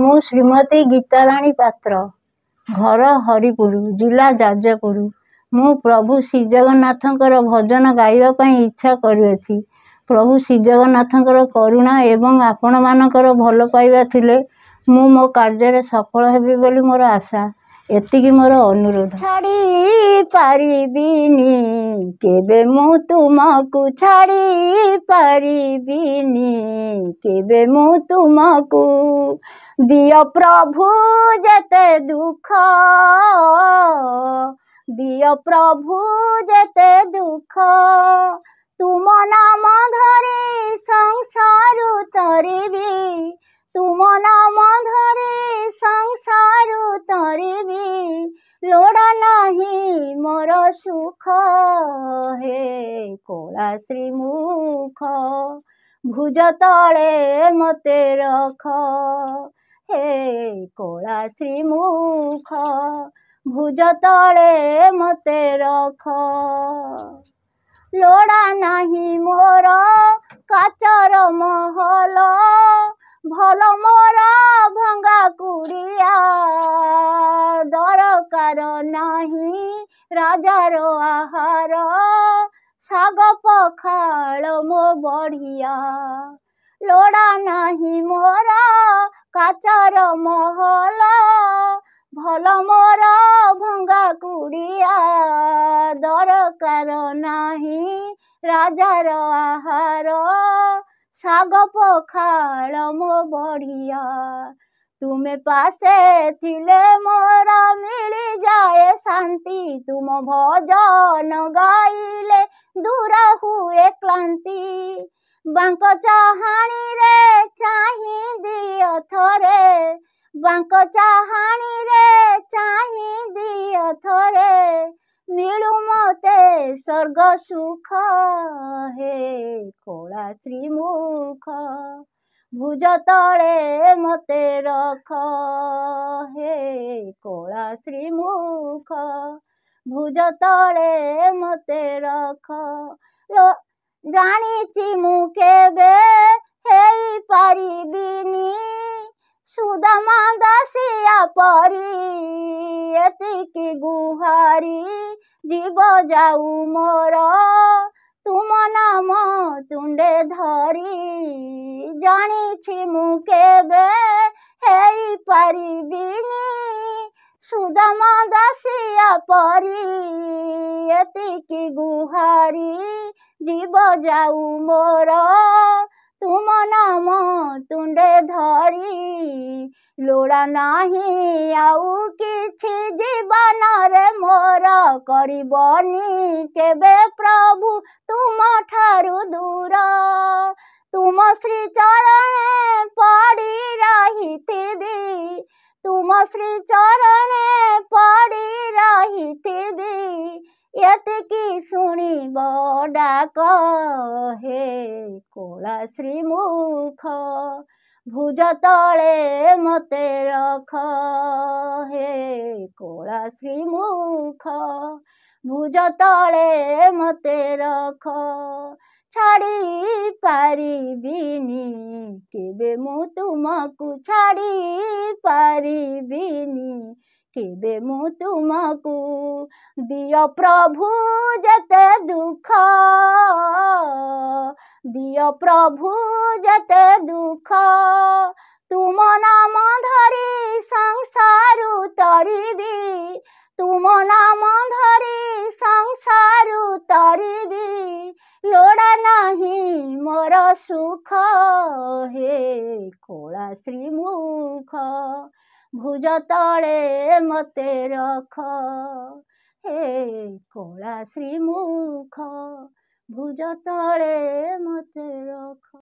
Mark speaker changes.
Speaker 1: ମୁଁ ଶ୍ରୀମତୀ ଗୀତାରାଣୀ ପାତ୍ର ଘର ହରିପୁର ଜିଲ୍ଲା ଯାଜପୁର ମୁଁ ପ୍ରଭୁ ଶ୍ରୀଜଗନ୍ନାଥଙ୍କର ଭଜନ ଗାଇବା ପାଇଁ ଇଚ୍ଛା କରୁଅଛି ପ୍ରଭୁ ଶ୍ରୀଜଗନ୍ନାଥଙ୍କର କରୁଣା ଏବଂ ଆପଣମାନଙ୍କର ଭଲ ପାଇବା ଥିଲେ ମୁଁ ମୋ କାର୍ଯ୍ୟରେ ସଫଳ ହେବି ବୋଲି ମୋର ଆଶା ଏତିକି ମୋର ଅନୁରୋଧ ଛାଡ଼ି ପାରିବିନି କେବେ ମୁଁ ତୁମକୁ ଛାଡ଼ି ପାରିବିନି କେବେ ମୁଁ ତୁମକୁ ଦିଅ ପ୍ରଭୁ ଯେତେ ଦୁଃଖ ଦିଅ ପ୍ରଭୁ ଯେତେ ଦୁଃଖ ତୁମ ନାମ ଧରି ସଂସାର সুখ হে কোড়া শ্রীমুখ ভুজ তଳେ মতে রখ হে কোড়া শ্রীমুখ ভুজ তଳେ মতে রখ লোড়া নাহি মোর কাচর মহল ভল মোরা छाग पखाड़ मो बढ़िया लोड़ा नाही मोरा काचर महल भल मोर भंगा कुड़िया दरकार नाही রাজার আহার শাগ পখাল মো বড়িয়া তুমি পাশে থিলে মোরা মিলি যায় শান্তি তুম ভজন গাই দূর হুয়ে ক্লান্তি ବାଙ୍କ ଚାହାଣୀରେ ଚାହିଁ ଦିଅ ଥରେ ବାଙ୍କ ଚାହାଣୀରେ ଚାହିଁ ଦିଅ ଥରେ ମିଳୁ ମୋତେ ସ୍ୱର୍ଗ ସୁଖ ହେ କଳା ଶ୍ରୀମୁଖ ଭୁଜ ତଳେ ମୋତେ ରଖ ହେ କଳା ଶ୍ରୀମୁଖ ভুজ তলে মতে রখ জানিছি মুখে বে হেই পারিবিনি সুদামা দাসিয়া পরি এতিকি গুহারি জীব যাউ মোর তুম নাম তুণ্ডে ধরি জানিছি মু কেবে হেই পারিবিনি সুদামা দাসিয়া পরি এতিকি গুহারি জীব যাউ মোর তুম নাম তুণ্ডে ধরি লোড়া নাহি আউ কিছি জীবনরে মোর করিবনি কেবে প্রভু তুম ঠারু দূর তুম শ্রী চরণে শ্রী চরণে পড়ি রহিথিবি ইয়তে কি শুনিব ডাক হে কোলা শ্রীমুখ ভুজ তলে মতে রখ হে কোলা শ্রীমুখ ভুজ তলে মতে রখ ছাড়ি পারিবিনি কেবে মু তোমাকু ছাড়ি পারিবিনি কেবে মু তোমাকু দিয় প্রভু যেতে দুঃখ দিয় প্রভু যেতে দুঃখ তুম ମୋର ସୁଖ ହେ କଳା ଶ୍ରୀମୁଖ ଭୁଜ ତଳେ ମୋତେ ରଖ ହେ କଳା ଶ୍ରୀମୁଖ ଭୁଜ ତଳେ ମୋତେ ରଖ